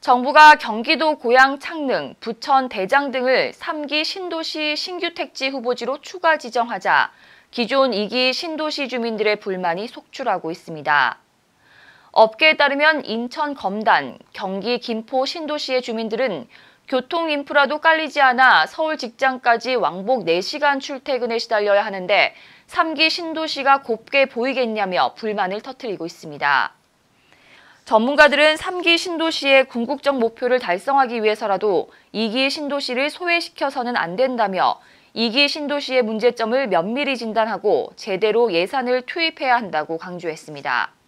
정부가 경기도 고양 창릉, 부천 대장 등을 3기 신도시 신규 택지 후보지로 추가 지정하자 기존 2기 신도시 주민들의 불만이 속출하고 있습니다. 업계에 따르면 인천 검단, 경기 김포 신도시의 주민들은 교통 인프라도 깔리지 않아 서울 직장까지 왕복 4시간 출퇴근에 시달려야 하는데 3기 신도시가 곱게 보이겠냐며 불만을 터뜨리고 있습니다. 전문가들은 3기 신도시의 궁극적 목표를 달성하기 위해서라도 2기 신도시를 소외시켜서는 안 된다며 2기 신도시의 문제점을 면밀히 진단하고 제대로 예산을 투입해야 한다고 강조했습니다.